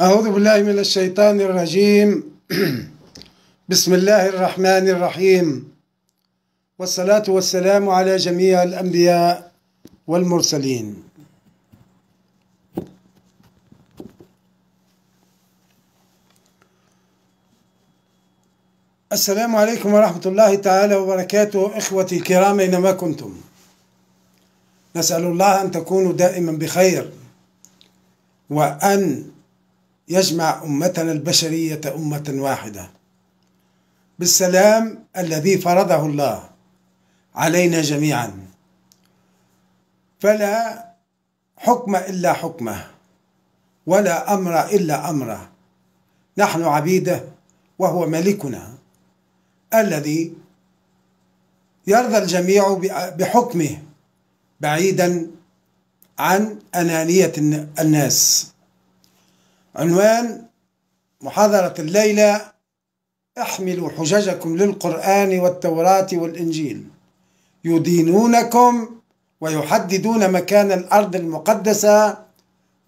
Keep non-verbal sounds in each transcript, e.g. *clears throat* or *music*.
أعوذ بالله من الشيطان الرجيم *clears throat* بسم الله الرحمن الرحيم والصلاة والسلام على جميع الأنبياء والمرسلين السلام عليكم ورحمة الله تعالى وبركاته إخوتي الكرام أينما كنتم نسأل الله أن تكونوا دائما بخير وأن يجمع أمتنا البشرية أمة واحدة بالسلام الذي فرضه الله علينا جميعا فلا حكم إلا حكمه ولا أمر إلا أمره نحن عبيده وهو ملكنا الذي يرضى الجميع بحكمه بعيدا عن أنانية الناس عنوان محاضرة الليلة احملوا حججكم للقرآن والتوراة والإنجيل يدينونكم ويحددون مكان الأرض المقدسة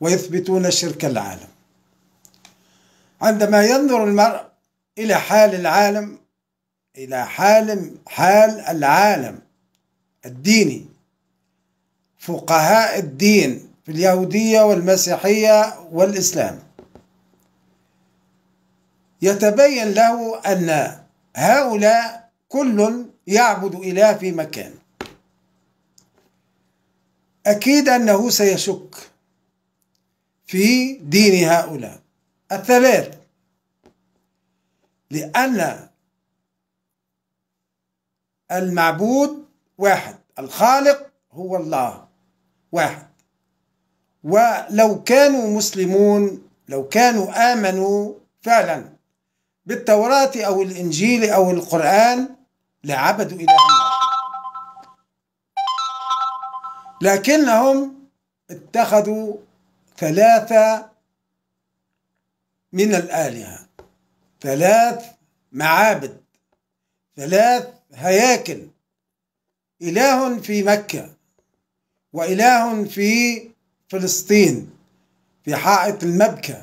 ويثبتون شرك العالم عندما ينظر المرء إلى حال العالم إلى حال حال العالم الديني فقهاء الدين في اليهودية والمسيحية والإسلام يتبين له أن هؤلاء كل يعبد إله في مكان أكيد أنه سيشك في دين هؤلاء الثلاث لأن المعبود واحد الخالق هو الله واحد ولو كانوا مسلمون لو كانوا آمنوا فعلا بالتوراة أو الإنجيل أو القرآن لعبدوا إله لكنهم اتخذوا ثلاثة من الآلهة ثلاث معابد ثلاث هياكل إله في مكة وإله في فلسطين في حائط المبكى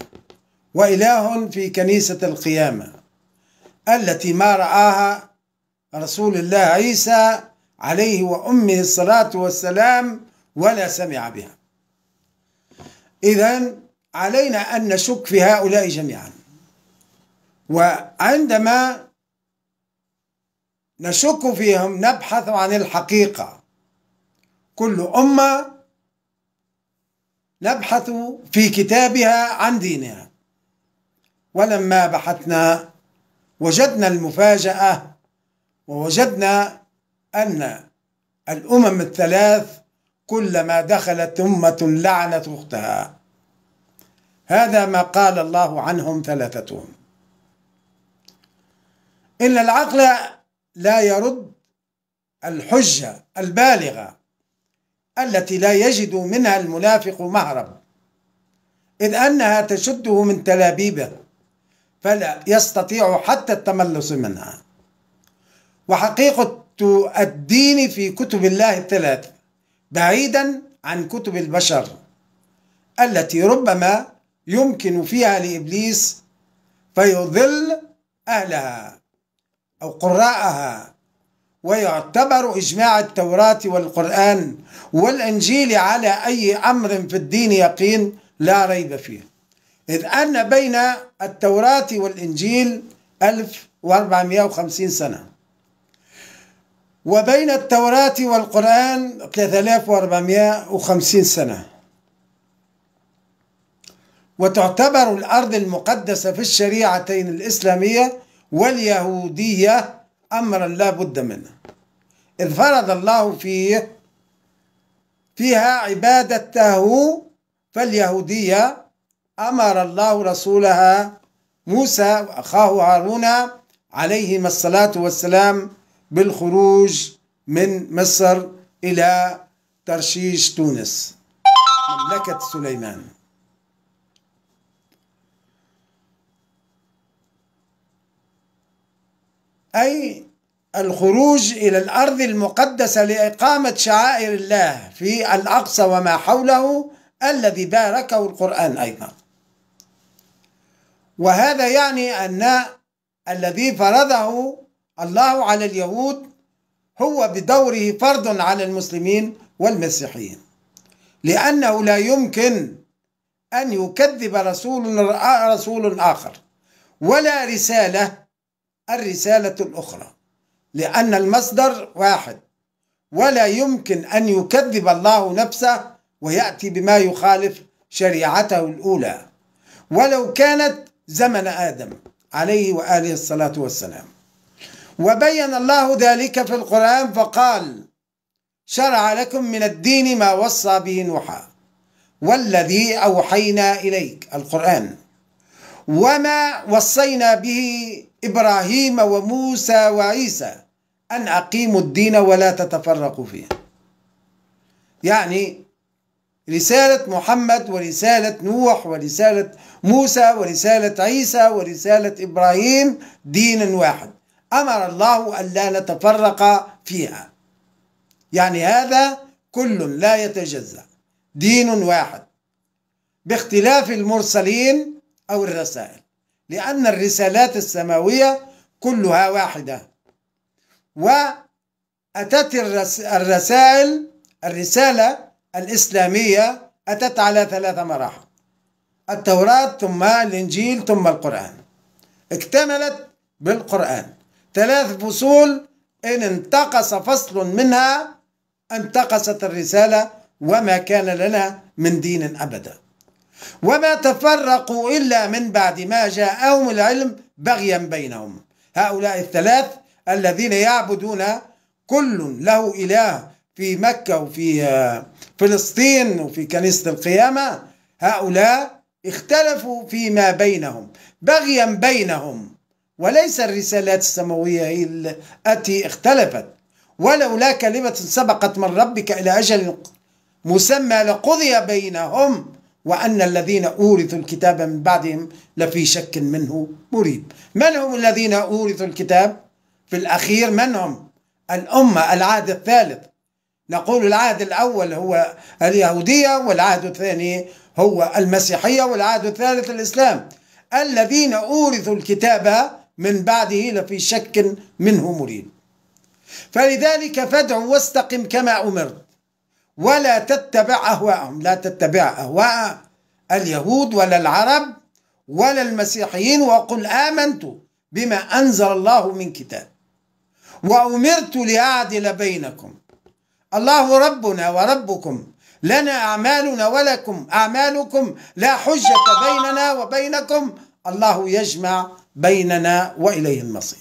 وإله في كنيسة القيامة التي ما رآها رسول الله عيسى عليه وأمه الصلاة والسلام ولا سمع بها إذا علينا أن نشك في هؤلاء جميعا وعندما نشك فيهم نبحث عن الحقيقة كل أمة نبحث في كتابها عن دينها ولما بحثنا وجدنا المفاجأة ووجدنا أن الأمم الثلاث كلما دخلت أمة لعنت أختها هذا ما قال الله عنهم ثلاثتهم إن العقل لا يرد الحجة البالغة التي لا يجد منها المنافق مهرب إذ أنها تشده من تلابيبه فلا يستطيع حتى التملص منها وحقيقة الدين في كتب الله الثلاث بعيدا عن كتب البشر التي ربما يمكن فيها لإبليس فيضل أهلها أو قراءها ويعتبر إجماع التوراة والقرآن والإنجيل على أي أمر في الدين يقين لا ريب فيه إذ أن بين التوراة والإنجيل 1450 سنة وبين التوراة والقرآن 3450 سنة وتعتبر الأرض المقدسة في الشريعتين الإسلامية واليهودية أمرا لا بد منه إذ فرض الله فيه فيها عبادته فاليهودية أمر الله رسولها موسى وأخاه هارون عليهما الصلاة والسلام بالخروج من مصر إلى ترشيش تونس مملكة سليمان أي الخروج إلى الأرض المقدسة لإقامة شعائر الله في الأقصى وما حوله الذي باركه القرآن أيضا وهذا يعني أن الذي فرضه الله على اليهود هو بدوره فرض على المسلمين والمسيحيين لأنه لا يمكن أن يكذب رسول رسول آخر ولا رسالة الرسالة الأخرى لأن المصدر واحد ولا يمكن أن يكذب الله نفسه ويأتي بما يخالف شريعته الأولى ولو كانت زمن آدم عليه وآله الصلاة والسلام وبين الله ذلك في القرآن فقال شرع لكم من الدين ما وصى به نوحا والذي أوحينا إليك القرآن وما وصينا به إبراهيم وموسى وعيسى أن أقيموا الدين ولا تتفرقوا فيه يعني رسالة محمد ورسالة نوح ورسالة موسى ورسالة عيسى ورسالة إبراهيم دين واحد أمر الله أن لا نتفرق فيها يعني هذا كل لا يتجزأ دين واحد باختلاف المرسلين أو الرسائل لأن الرسالات السماوية كلها واحدة وأتت الرسائل الرسالة الإسلامية أتت على ثلاث مراحل التوراة ثم الإنجيل ثم القرآن اكتملت بالقرآن ثلاث فصول إن انتقص فصل منها انتقصت الرسالة وما كان لنا من دين أبدا وما تفرقوا إلا من بعد ما جاءهم العلم بغيا بينهم هؤلاء الثلاث الذين يعبدون كل له إله في مكة وفي آه، فلسطين وفي كنيسة القيامة هؤلاء اختلفوا فيما بينهم بغيا بينهم وليس الرسالات السماوية هي التي اختلفت ولولا كلمة سبقت من ربك إلى أجل مسمى لقضي بينهم وأن الذين أورثوا الكتاب من بعدهم لفي شك منه مريب من هم الذين أورثوا الكتاب؟ في الأخير من هم؟ الأمة العهد الثالث نقول العهد الأول هو اليهودية والعهد الثاني هو المسيحية والعهد الثالث الإسلام الذين أورثوا الكتاب من بعده لفي شك منه مريد فلذلك فادع واستقم كما أمرت ولا تتبع أهواءهم لا تتبع أهواء اليهود ولا العرب ولا المسيحيين وقل آمنت بما أنزل الله من كتاب وأمرت لأعدل بينكم الله ربنا وربكم لنا أعمالنا ولكم أعمالكم لا حجة بيننا وبينكم الله يجمع بيننا وإليه المصير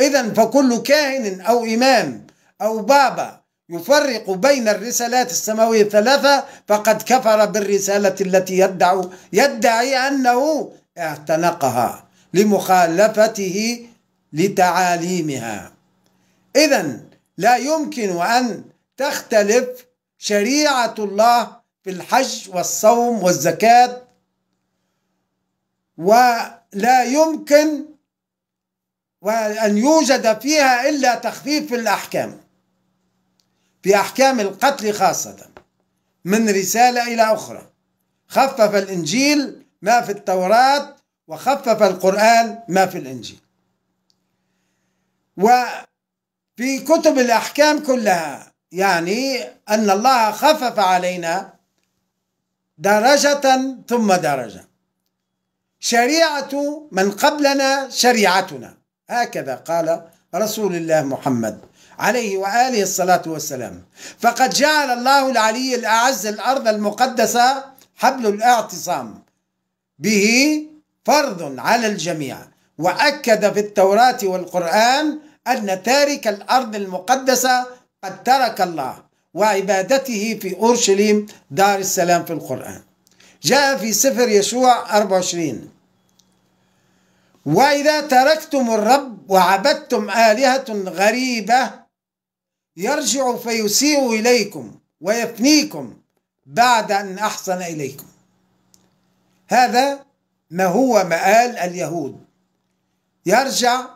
إذا فكل كاهن أو إمام أو بابا يفرق بين الرسالات السماوية الثلاثة فقد كفر بالرسالة التي يدعي يدعي أنه اعتنقها لمخالفته لتعاليمها إذا لا يمكن أن تختلف شريعة الله في الحج والصوم والزكاة ولا يمكن وأن يوجد فيها إلا تخفيف في الأحكام في أحكام القتل خاصة من رسالة إلى أخرى خفف الإنجيل ما في التوراة وخفف القرآن ما في الإنجيل و في كتب الأحكام كلها يعني أن الله خفف علينا درجة ثم درجة شريعة من قبلنا شريعتنا هكذا قال رسول الله محمد عليه وآله الصلاة والسلام فقد جعل الله العلي الأعز الأرض المقدسة حبل الاعتصام به فرض على الجميع وأكد في التوراة والقرآن أن تارك الأرض المقدسة قد ترك الله وعبادته في أورشليم دار السلام في القرآن جاء في سفر يشوع 24 وإذا تركتم الرب وعبدتم آلهة غريبة يرجع فيسيء إليكم ويفنيكم بعد أن أحسن إليكم هذا ما هو مآل اليهود يرجع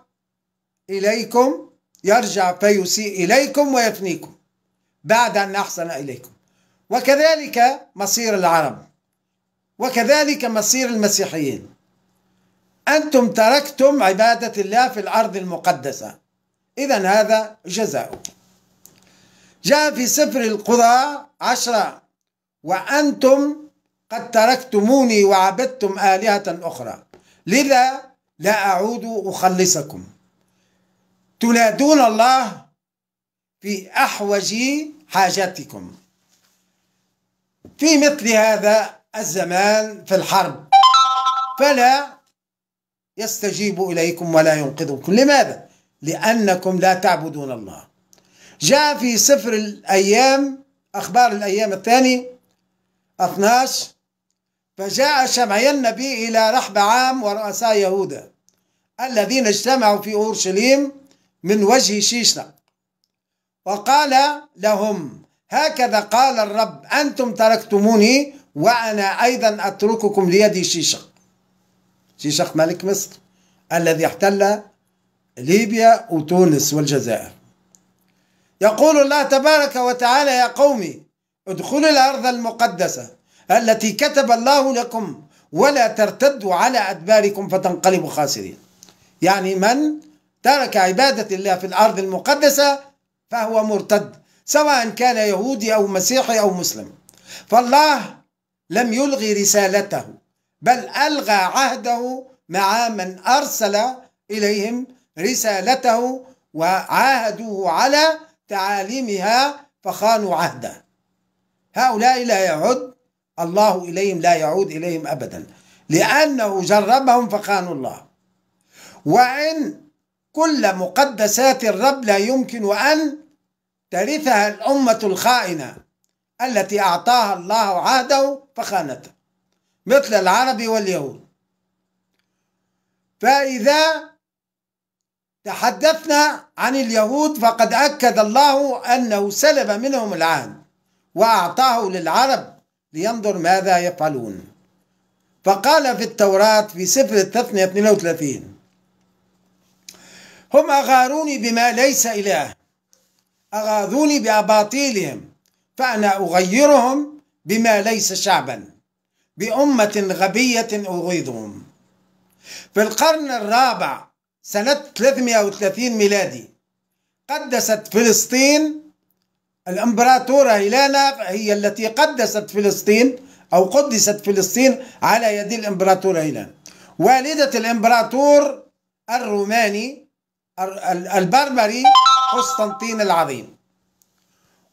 إليكم يرجع فيسيء إليكم ويفنيكم بعد أن أحسن إليكم وكذلك مصير العرب وكذلك مصير المسيحيين أنتم تركتم عبادة الله في الأرض المقدسة إذا هذا جزاؤكم جاء في سفر القضاء عشرة وأنتم قد تركتموني وعبدتم آلهة أخرى لذا لا أعود أخلصكم تنادون الله في احوج حاجتكم في مثل هذا الزمان في الحرب فلا يستجيب اليكم ولا ينقذكم لماذا لانكم لا تعبدون الله جاء في سفر الايام اخبار الايام الثاني 12 فجاء شمعي النبي الى رحب عام ورؤساء يهوذا الذين اجتمعوا في اورشليم من وجه شيشنا وقال لهم هكذا قال الرب أنتم تركتموني وأنا أيضا أترككم ليدي شيشق شيشق ملك مصر الذي احتل ليبيا وتونس والجزائر يقول الله تبارك وتعالى يا قومي ادخلوا الأرض المقدسة التي كتب الله لكم ولا ترتدوا على أدباركم فتنقلبوا خاسرين يعني من ترك عبادة الله في الأرض المقدسة فهو مرتد سواء كان يهودي أو مسيحي أو مسلم فالله لم يلغي رسالته بل ألغى عهده مع من أرسل إليهم رسالته وعاهدوه على تعاليمها فخانوا عهده هؤلاء لا يعد الله إليهم لا يعود إليهم أبدا لأنه جربهم فخانوا الله وإن كل مقدسات الرب لا يمكن أن ترثها الأمة الخائنة التي أعطاها الله عهده فخانته مثل العرب واليهود فإذا تحدثنا عن اليهود فقد أكد الله أنه سلب منهم العهد وأعطاه للعرب لينظر ماذا يفعلون فقال في التوراة في سفر التثنية 32 هم أغاروني بما ليس إله أغاظوني بأباطيلهم فأنا أغيرهم بما ليس شعبا بأمة غبية أغيظهم في القرن الرابع سنة 330 ميلادي قدست فلسطين الامبراطورة هيلانا هي التي قدست فلسطين أو قدست فلسطين على يد الامبراطورة هيلانا والدة الامبراطور الروماني البربري قسطنطين العظيم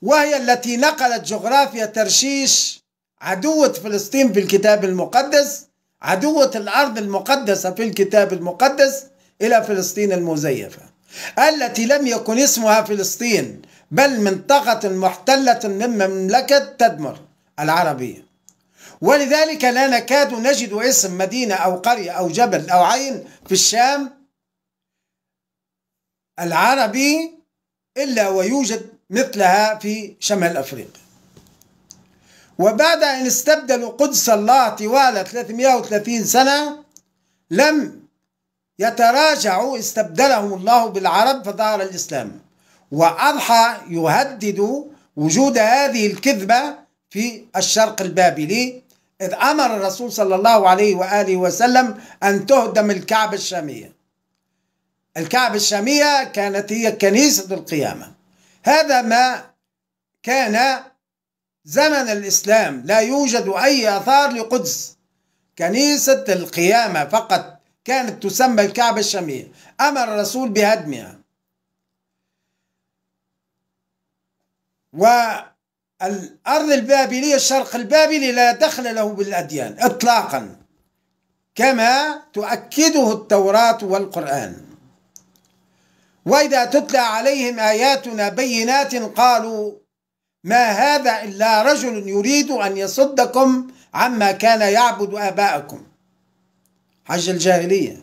وهي التي نقلت جغرافيا ترشيش عدوة فلسطين في الكتاب المقدس عدوة الأرض المقدسة في الكتاب المقدس إلى فلسطين المزيفة التي لم يكن اسمها فلسطين بل منطقة محتلة من مملكة تدمر العربية ولذلك لا نكاد نجد اسم مدينة أو قرية أو جبل أو عين في الشام العربي إلا ويوجد مثلها في شمال أفريقيا وبعد أن استبدلوا قدس الله طوال 330 سنة لم يتراجعوا استبدلهم الله بالعرب فظهر الإسلام وأضحى يهدد وجود هذه الكذبة في الشرق البابلي إذ أمر الرسول صلى الله عليه وآله وسلم أن تهدم الكعبة الشامية الكعبة الشامية كانت هي كنيسة القيامة هذا ما كان زمن الإسلام لا يوجد أي آثار لقدس كنيسة القيامة فقط كانت تسمى الكعبة الشامية أمر الرسول بهدمها والأرض البابلية الشرق البابلي لا دخل له بالأديان إطلاقا كما تؤكده التوراة والقرآن وإذا تتلى عليهم آياتنا بينات قالوا ما هذا إلا رجل يريد أن يصدكم عما كان يعبد آباءكم حج الجاهلية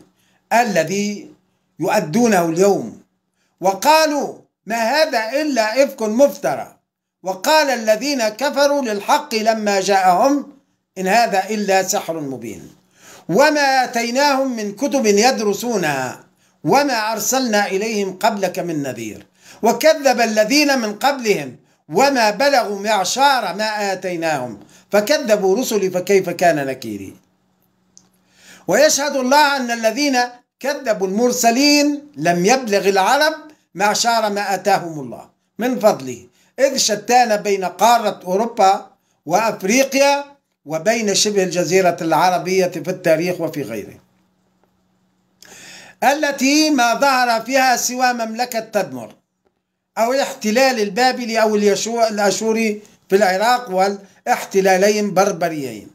الذي يؤدونه اليوم وقالوا ما هذا إلا إفك مفترى وقال الذين كفروا للحق لما جاءهم إن هذا إلا سحر مبين وما آتيناهم من كتب يدرسونها وما أرسلنا إليهم قبلك من نذير وكذب الذين من قبلهم وما بلغوا معشار ما آتيناهم فكذبوا رسلي فكيف كان نكيري ويشهد الله أن الذين كذبوا المرسلين لم يبلغ العرب معشار ما أتاهم الله من فضله إذ شتان بين قارة أوروبا وأفريقيا وبين شبه الجزيرة العربية في التاريخ وفي غيره التي ما ظهر فيها سوى مملكة تدمر أو الاحتلال البابلي أو الأشوري في العراق والاحتلالين بربريين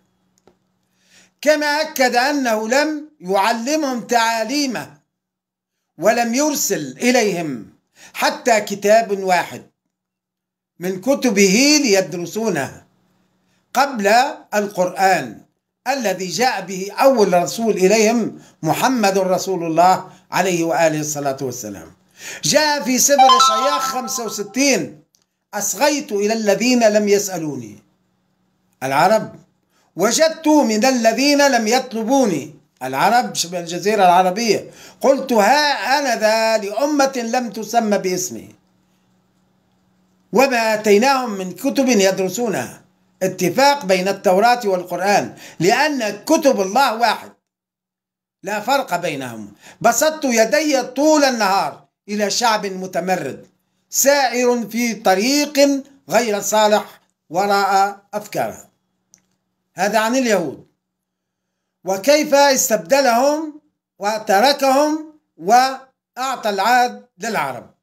كما أكد أنه لم يعلمهم تعاليمه ولم يرسل إليهم حتى كتاب واحد من كتبه ليدرسونه قبل القرآن الذي جاء به أول رسول إليهم محمد رسول الله عليه وآله الصلاة والسلام جاء في سفر شياخ 65 أصغيت إلى الذين لم يسألوني العرب وجدت من الذين لم يطلبوني العرب شبه الجزيرة العربية قلت ها أنا ذا لأمة لم تسمى باسمي وما آتيناهم من كتب يدرسونها اتفاق بين التوراة والقرآن لأن كتب الله واحد لا فرق بينهم بسطت يدي طول النهار إلى شعب متمرد سائر في طريق غير صالح وراء أفكاره هذا عن اليهود وكيف استبدلهم وتركهم وأعطى العهد للعرب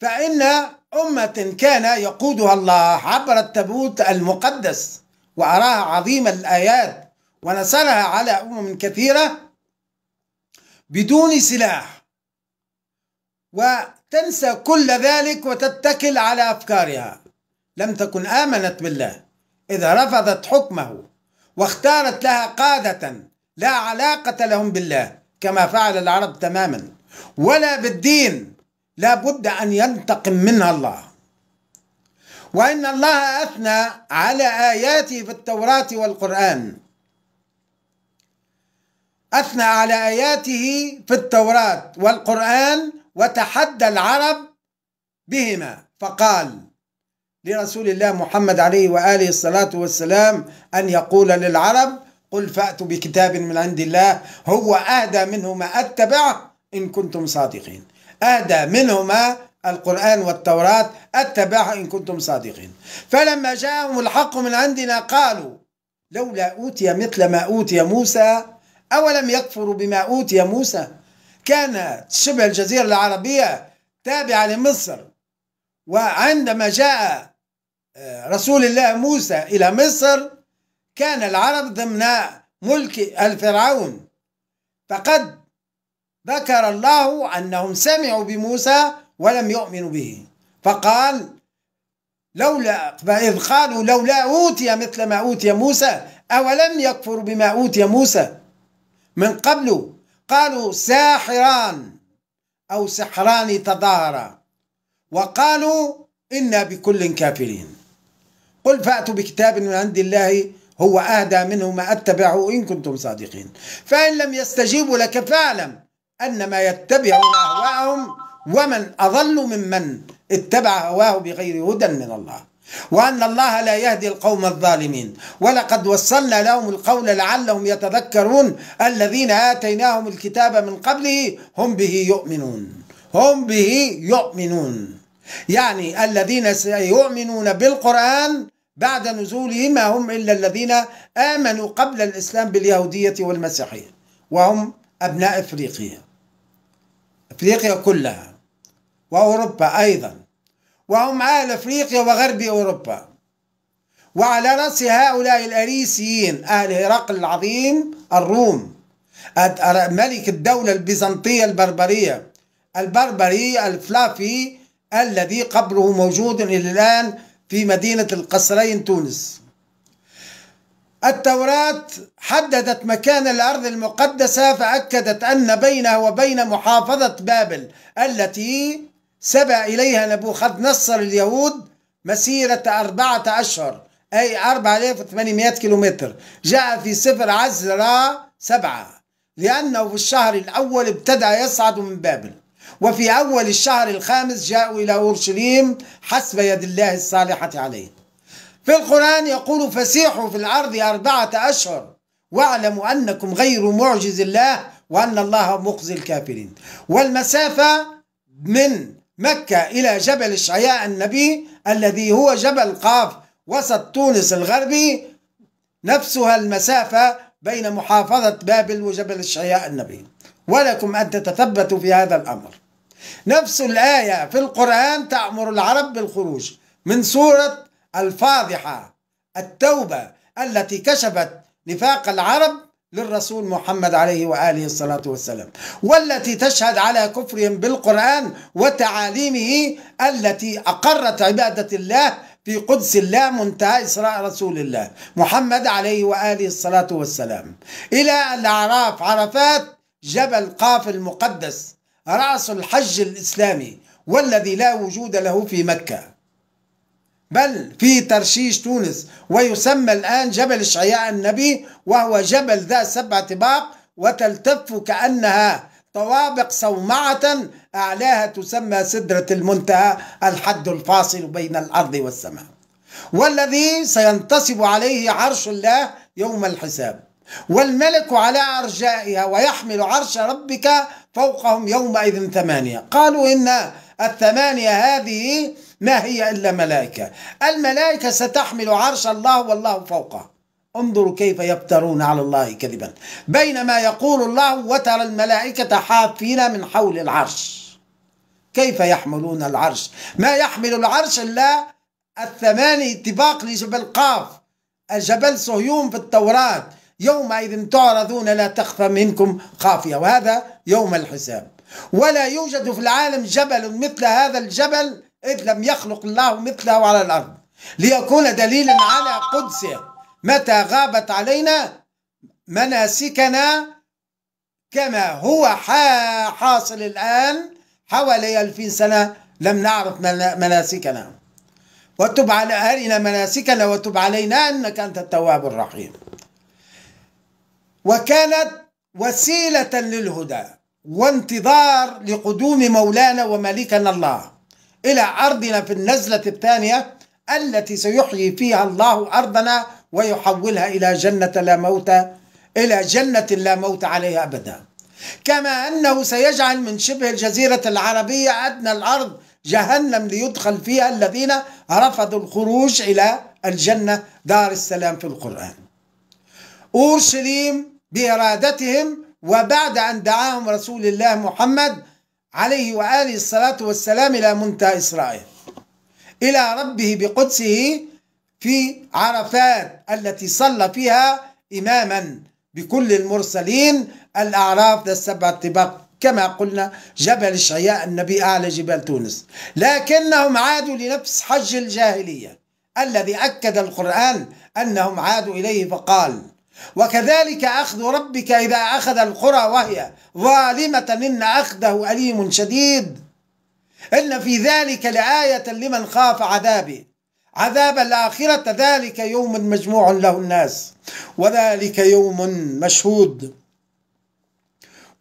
فإن أمة كان يقودها الله عبر التابوت المقدس وأراها عظيم الآيات ونسلها على أمم كثيرة بدون سلاح وتنسى كل ذلك وتتكل على أفكارها لم تكن آمنت بالله إذا رفضت حكمه واختارت لها قادة لا علاقة لهم بالله كما فعل العرب تماما ولا بالدين لا بد أن ينتقم منها الله وإن الله أثنى على آياته في التوراة والقرآن أثنى على آياته في التوراة والقرآن وتحدى العرب بهما فقال لرسول الله محمد عليه وآله الصلاة والسلام أن يقول للعرب قل فأتوا بكتاب من عند الله هو أهدى منه ما أتبعه إن كنتم صادقين أهدى منهما القرآن والتوراة اتبعها إن كنتم صادقين فلما جاءهم الحق من عندنا قالوا لولا أوتي مثل ما أوتي موسى أولم يكفروا بما أوتي موسى كانت شبه الجزيرة العربية تابعة لمصر وعندما جاء آه، رسول الله موسى إلى مصر كان العرب ضمن ملك الفرعون فقد ذكر الله أنهم سمعوا بموسى ولم يؤمنوا به فقال لولا فإذ قالوا لولا أوتي مثل ما أوتي موسى أولم يكفروا بما أوتي موسى من قبل قالوا ساحران أو سحران تظاهرا وقالوا إنا بكل كافرين قل فأتوا بكتاب من عند الله هو أهدى منه ما أتبعه إن كنتم صادقين فإن لم يستجيبوا لك فاعلم أنما يتبعون أهواءهم ومن أضل ممن اتبع هواه بغير هدى من الله وأن الله لا يهدي القوم الظالمين ولقد وصلنا لهم القول لعلهم يتذكرون الذين آتيناهم الكتاب من قبله هم به يؤمنون هم به يؤمنون يعني الذين سيؤمنون بالقرآن بعد نزوله ما هم إلا الذين آمنوا قبل الإسلام باليهودية والمسيحية وهم أبناء إفريقيا أفريقيا كلها وأوروبا أيضا وهم أهل أفريقيا وغرب أوروبا وعلى رأس هؤلاء الأريسيين أهل هرقل العظيم الروم ملك الدولة البيزنطية البربرية البربري الفلافي الذي قبره موجود إلى الآن في مدينة القصرين تونس التوراة حددت مكان الأرض المقدسة فأكدت أن بينه وبين محافظة بابل التي سبى إليها نبوخذ نصر اليهود مسيرة أربعة أشهر أي 4800 كيلومتر جاء في سفر عزرا سبعة لأنه في الشهر الأول ابتدأ يصعد من بابل وفي أول الشهر الخامس جاءوا إلى أورشليم حسب يد الله الصالحة عليه في القرآن يقول فسيحوا في الأرض أربعة أشهر واعلموا أنكم غير معجز الله وأن الله مخزي الكافرين والمسافة من مكة إلى جبل الشعياء النبي الذي هو جبل قاف وسط تونس الغربي نفسها المسافة بين محافظة بابل وجبل الشعياء النبي ولكم أن تتثبتوا في هذا الأمر نفس الآية في القرآن تأمر العرب بالخروج من سورة الفاضحة التوبة التي كشفت نفاق العرب للرسول محمد عليه وآله الصلاة والسلام والتي تشهد على كفرهم بالقرآن وتعاليمه التي أقرت عبادة الله في قدس الله منتهى إسراء رسول الله محمد عليه وآله الصلاة والسلام إلى الأعراف عرفات جبل قاف المقدس رأس الحج الإسلامي والذي لا وجود له في مكة بل في ترشيش تونس ويسمى الآن جبل الشعياء النبي وهو جبل ذا سبع طباق وتلتف كأنها طوابق صومعة أعلاها تسمى سدرة المنتهى الحد الفاصل بين الأرض والسماء والذي سينتصب عليه عرش الله يوم الحساب والملك على أرجائها ويحمل عرش ربك فوقهم يومئذ ثمانية قالوا إن الثمانية هذه ما هي إلا ملائكة الملائكة ستحمل عرش الله والله فوقه انظروا كيف يفترون على الله كذبا بينما يقول الله وترى الملائكة حافين من حول العرش كيف يحملون العرش ما يحمل العرش إلا الثماني اتفاق لجبل قاف الجبل صهيون في التوراة يومئذ تعرضون لا تخفى منكم خافية وهذا يوم الحساب ولا يوجد في العالم جبل مثل هذا الجبل إذ لم يخلق الله مثله على الأرض ليكون دليلا على قدسه متى غابت علينا مناسكنا كما هو حاصل الآن حوالي ألفين سنة لم نعرف مناسكنا وتب على مناسكنا وتب علينا أنك أنت التواب الرحيم وكانت وسيلة للهدى وانتظار لقدوم مولانا وملكنا الله إلى أرضنا في النزلة الثانية التي سيحيي فيها الله أرضنا ويحولها إلى جنة لا موت إلى جنة لا موت عليها أبدا كما أنه سيجعل من شبه الجزيرة العربية أدنى الأرض جهنم ليدخل فيها الذين رفضوا الخروج إلى الجنة دار السلام في القرآن أورشليم بإرادتهم وبعد أن دعاهم رسول الله محمد عليه وآله الصلاة والسلام إلى منتهى إسرائيل إلى ربه بقدسه في عرفات التي صلى فيها إماما بكل المرسلين الأعراف ذا السبع اتباق كما قلنا جبل الشعياء النبي أعلى جبال تونس لكنهم عادوا لنفس حج الجاهلية الذي أكد القرآن أنهم عادوا إليه فقال وكذلك أخذ ربك إذا أخذ القرى وهي ظالمة إن أخذه أليم شديد إن في ذلك لآية لمن خاف عذابي عذاب الآخرة ذلك يوم مجموع له الناس وذلك يوم مشهود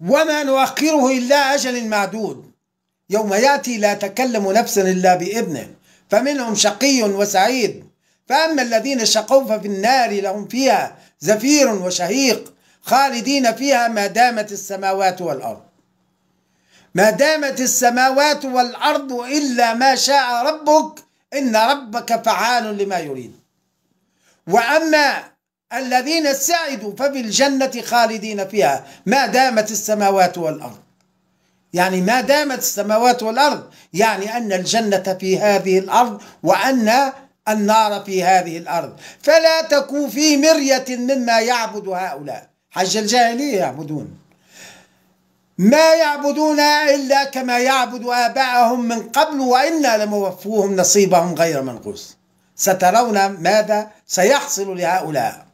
وما نؤخره إلا أجل معدود يوم يأتي لا تكلم نفسا إلا بإذنه فمنهم شقي وسعيد فأما الذين شقوا ففي النار لهم فيها زفير وشهيق خالدين فيها ما دامت السماوات والأرض ما دامت السماوات والأرض إلا ما شاء ربك إن ربك فعال لما يريد وأما الذين سعدوا ففي الجنة خالدين فيها ما دامت السماوات والأرض يعني ما دامت السماوات والأرض يعني أن الجنة في هذه الأرض وأن النار في هذه الأرض فلا تكو في مرية مما يعبد هؤلاء حج الجاهلية يعبدون ما يعبدون إلا كما يعبد آباءهم من قبل وإنا لموفوهم نصيبهم غير منقوص سترون ماذا سيحصل لهؤلاء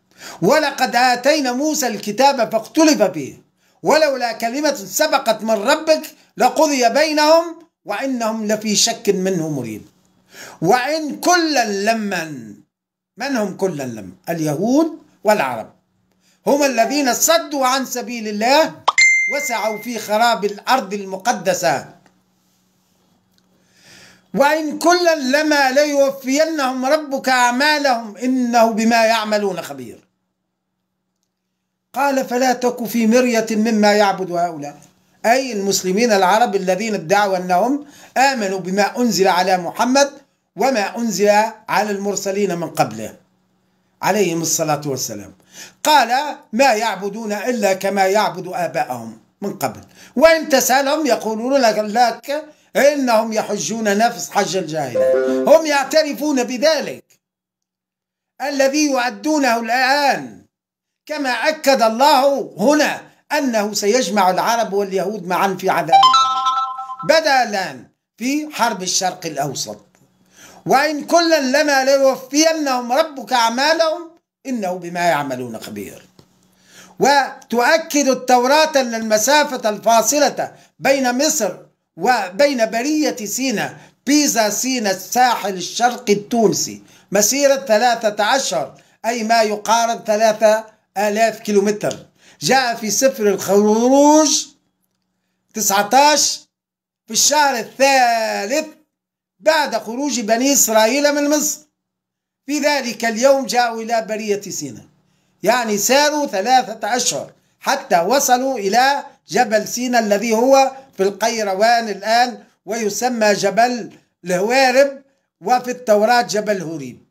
ولقد آتينا موسى الكتاب فاقتلف به ولولا كلمة سبقت من ربك لقضي بينهم وإنهم لفي شك منه مريب وإن كلا لمن من هم كلا لم اليهود والعرب هم الذين صدوا عن سبيل الله وسعوا في خراب الأرض المقدسة وإن كلا لما ليوفينهم ربك أعمالهم إنه بما يعملون خبير قال فلا تك في مرية مما يعبد هؤلاء أي المسلمين العرب الذين ادعوا أنهم آمنوا بما أنزل على محمد وما أنزل على المرسلين من قبله عليهم الصلاة والسلام قال ما يعبدون إلا كما يعبد آباءهم من قبل وإن تسألهم يقولون لك إنهم يحجون نفس حج الجاهلة هم يعترفون بذلك الذي يؤدونه الآن كما أكد الله هنا أنه سيجمع العرب واليهود معا في عذاب بدأ الآن في حرب الشرق الأوسط وإن كلا لما ليوفينهم ربك أعمالهم إنه بما يعملون خبير وتؤكد التوراة أن المسافة الفاصلة بين مصر وبين برية سينا بيزا سينا الساحل الشرقي التونسي مسيرة ثلاثة عشر أي ما يقارب ثلاثة آلاف كيلومتر جاء في سفر الخروج 19 في الشهر الثالث بعد خروج بني إسرائيل من مصر في ذلك اليوم جاءوا إلى برية سينا يعني ساروا ثلاثة أشهر حتى وصلوا إلى جبل سينا الذي هو في القيروان الآن ويسمى جبل الهوارب وفي التوراة جبل هوريب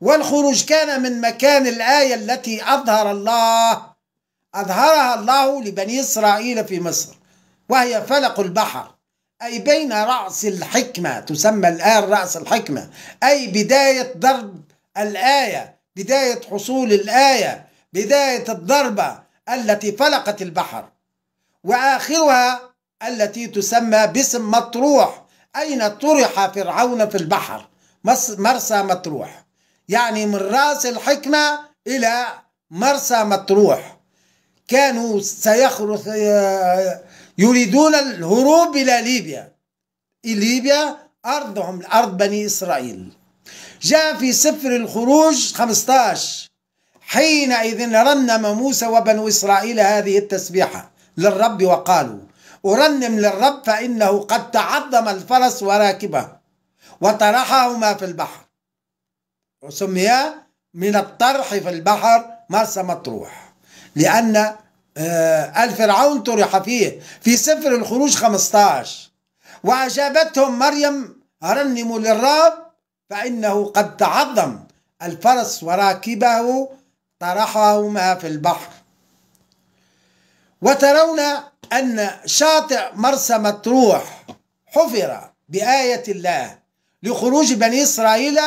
والخروج كان من مكان الآية التي أظهر الله أظهرها الله لبني إسرائيل في مصر وهي فلق البحر أي بين رأس الحكمة تسمى الآن رأس الحكمة أي بداية ضرب الآية بداية حصول الآية بداية الضربة التي فلقت البحر وآخرها التي تسمى باسم مطروح أين طرح فرعون في البحر مرسى مطروح يعني من رأس الحكمة إلى مرسى مطروح كانوا سيخرج يريدون الهروب إلى ليبيا ليبيا أرضهم أرض بني إسرائيل جاء في سفر الخروج 15 حينئذ رنم موسى وبنو إسرائيل هذه التسبيحة للرب وقالوا أرنم للرب فإنه قد تعظم الفرس وراكبه وطرحهما في البحر وسمي من الطرح في البحر مرسى مطروح لأن آه، آل فرعون طرح فيه في سفر الخروج 15 وأجابتهم مريم رنموا للرب فإنه قد تعظم الفرس وراكبه طرحهما في البحر وترون أن شاطئ مرسى مطروح حفر بآية الله لخروج بني إسرائيل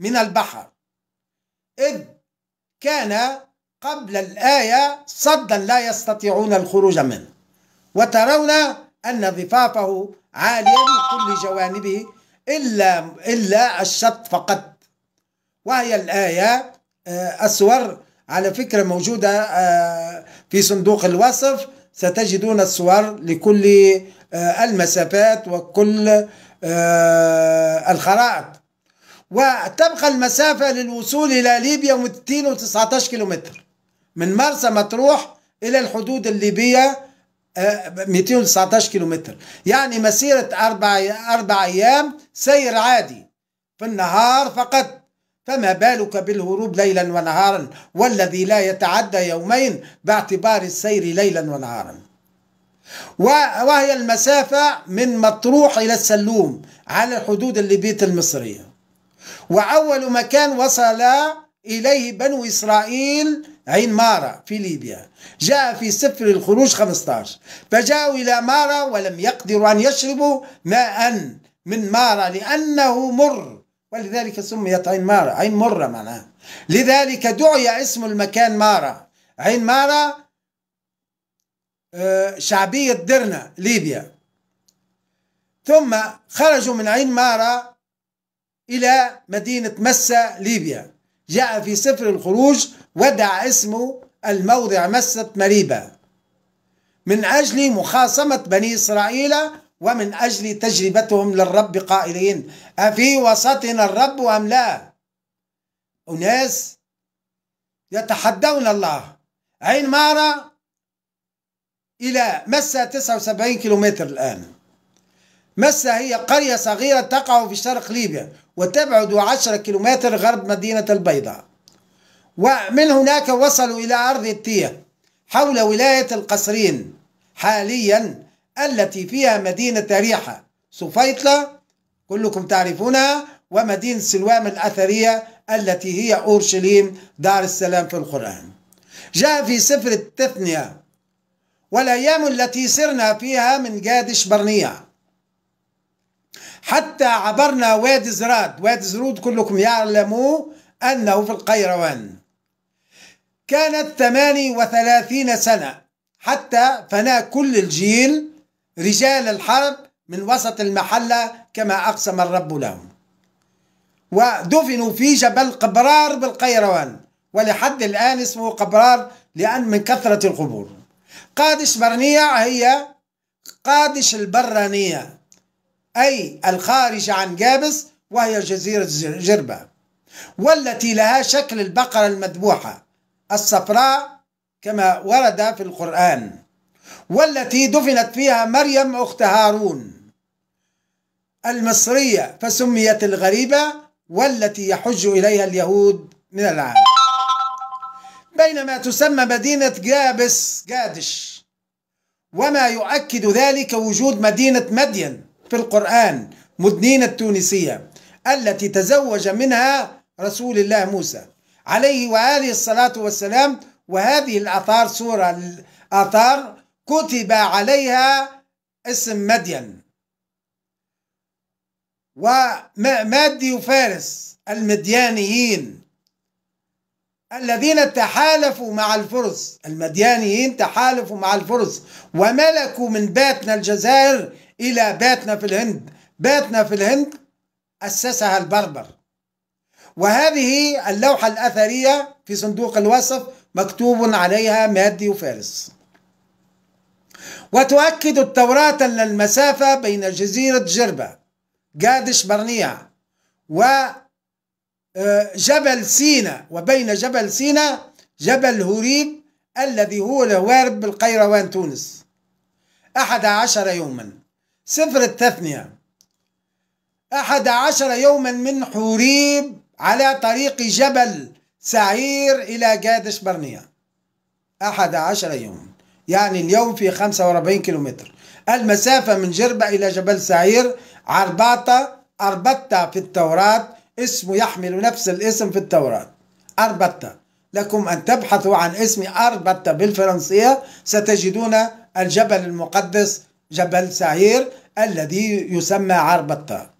من البحر إذ كان قبل الآية صدا لا يستطيعون الخروج منه وترون أن ضفافه عاليا من كل جوانبه إلا إلا الشط فقط وهي الآية الصور آه، على فكرة موجودة آه، في صندوق الوصف ستجدون الصور لكل آه، المسافات وكل الخرائط وتبقى المسافة للوصول إلى ليبيا 219 كيلومتر من مرسى مطروح إلى الحدود الليبية 219 آه، كيلومتر يعني مسيرة أربع أربع أيام سير عادي في النهار فقط فما بالك بالهروب ليلا ونهارا والذي لا يتعدى يومين باعتبار السير ليلا ونهارا وهي المسافة من مطروح إلى السلوم على الحدود الليبية المصرية وأول مكان وصل إليه بنو إسرائيل عين مارا في ليبيا جاء في سفر الخروج 15 فجاءوا إلى مارا ولم يقدروا أن يشربوا ماء من مارا لأنه مر ولذلك سميت عين مارا عين مرة معناها لذلك دعي اسم المكان مارا عين مارا آه، شعبية درنا ليبيا ثم خرجوا من عين مارا إلى مدينة مسا ليبيا جاء في سفر الخروج ودع اسمه الموضع مسة مريبة من أجل مخاصمة بني إسرائيل ومن أجل تجربتهم للرب قائلين أفي وسطنا الرب أم لا أناس يتحدون الله عين مارة إلى مسة 79 كيلومتر الآن مسة هي قرية صغيرة تقع في شرق ليبيا وتبعد عشرة كيلومتر غرب مدينة البيضاء ومن هناك وصلوا إلى أرض التيه حول ولاية القصرين حاليا التي فيها مدينة ريحة سفيطلة كلكم تعرفونها ومدينة سلوام الأثرية التي هي أورشليم دار السلام في القرآن جاء في سفر التثنية والأيام التي سرنا فيها من جادش برنية حتى عبرنا وادي زراد وادي زرود كلكم يعلموا أنه في القيروان كانت 38 سنة حتى فنا كل الجيل رجال الحرب من وسط المحلة كما أقسم الرب لهم ودفنوا في جبل قبرار بالقيروان ولحد الآن اسمه قبرار لأن من كثرة القبور قادش برنيع هي قادش البرانية أي الخارجة عن جابس وهي جزيرة جربة والتي لها شكل البقرة المذبوحة الصفراء كما ورد في القرآن والتي دفنت فيها مريم أخت هارون المصرية فسميت الغريبة والتي يحج إليها اليهود من العالم بينما تسمى مدينة جابس جادش وما يؤكد ذلك وجود مدينة مدين في القرآن مدنين التونسية التي تزوج منها رسول الله موسى عليه وآله الصلاة والسلام وهذه الآثار سورة الآثار كتب عليها اسم مدين ومادي فارس المديانيين الذين تحالفوا مع الفرس المديانيين تحالفوا مع الفرس وملكوا من باتنا الجزائر إلى باتنا في الهند باتنا في الهند أسسها البربر وهذه اللوحة الأثرية في صندوق الوصف مكتوب عليها مادي وفارس وتؤكد التوراة أن المسافة بين جزيرة جربة قادش برنيع وجبل آه، سينا وبين جبل سينا جبل هوريب الذي هو الوارد بالقيروان تونس أحد عشر يوما سفر التثنية أحد عشر يوما من حوريب على طريق جبل سعير إلى جادش برنية أحد عشر يوم يعني اليوم في 45 كيلومتر المسافة من جربة إلى جبل سعير عرباطة أربطة في التوراة اسمه يحمل نفس الاسم في التوراة أربطة لكم أن تبحثوا عن اسم أربطة بالفرنسية ستجدون الجبل المقدس جبل سعير الذي يسمى عربطة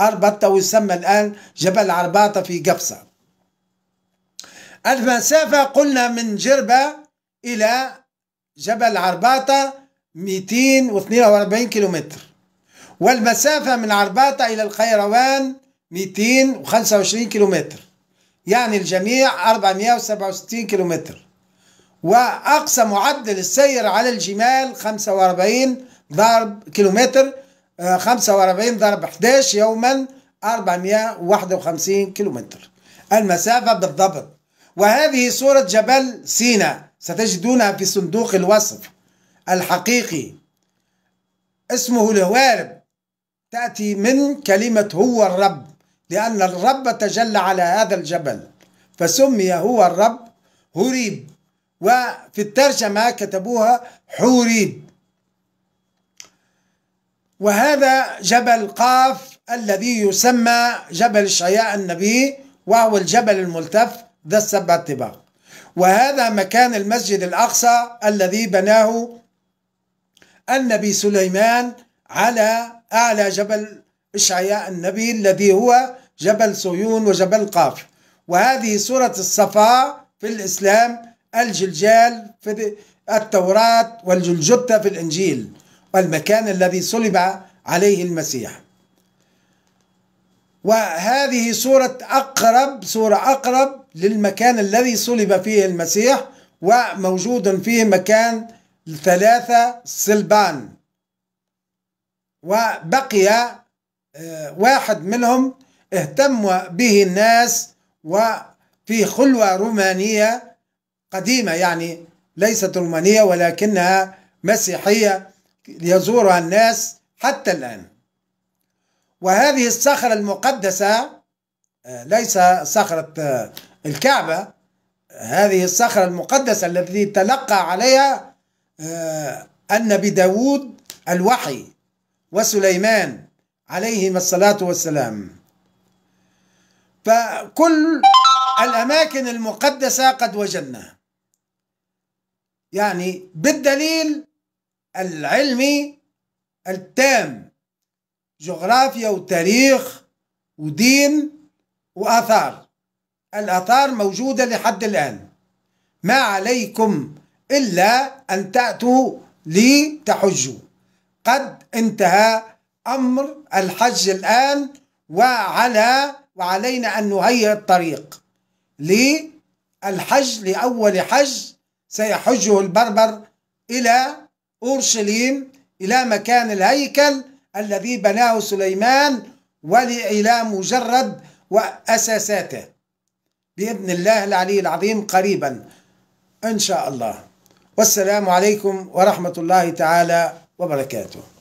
عربطة ويسمى الآن جبل عرباطة في قفصة المسافة قلنا من جربة إلى جبل عرباطة 242 كيلومتر والمسافة من عرباطة إلى القيروان 225 كيلومتر يعني الجميع 467 كيلومتر وأقصى معدل السير على الجمال 45 ضرب كيلومتر 45 آه، ضرب 11 يوما 451 كيلومتر المسافة بالضبط وهذه صورة جبل سينا ستجدونها في صندوق الوصف الحقيقي اسمه الهوارب تأتي من كلمة هو الرب لأن الرب تجلى على هذا الجبل فسمي هو الرب هريب وفي الترجمة كتبوها حوريد وهذا جبل قاف الذي يسمى جبل شياء النبي وهو الجبل الملتف ذا السبع طباق وهذا مكان المسجد الأقصى الذي بناه النبي سليمان على أعلى جبل إشعياء النبي الذي هو جبل صهيون وجبل قاف وهذه سورة الصفا في الإسلام الجلجال في التوراة والجلجتة في الإنجيل والمكان الذي صلب عليه المسيح وهذه صورة أقرب صورة أقرب للمكان الذي صلب فيه المسيح وموجود فيه مكان ثلاثة صلبان وبقي آه، واحد منهم اهتم به الناس وفي خلوة رومانية قديمة يعني ليست رومانية ولكنها مسيحية يزورها الناس حتى الآن وهذه الصخرة المقدسة آه، ليس صخرة آه، الكعبة هذه الصخرة المقدسة التي تلقى عليها النبي آه، داود الوحي وسليمان عليهما الصلاة والسلام فكل الأماكن المقدسة قد وجدناها يعني بالدليل العلمي التام جغرافيا وتاريخ ودين وآثار الآثار موجودة لحد الآن ما عليكم إلا أن تأتوا لتحجوا قد انتهى أمر الحج الآن وعلى وعلينا أن نهيئ الطريق للحج لأول حج سيحجه البربر إلى أورشليم إلى مكان الهيكل الذي بناه سليمان وإلى مجرد وأساساته بإذن الله العلي العظيم قريبا إن شاء الله والسلام عليكم ورحمة الله تعالى وبركاته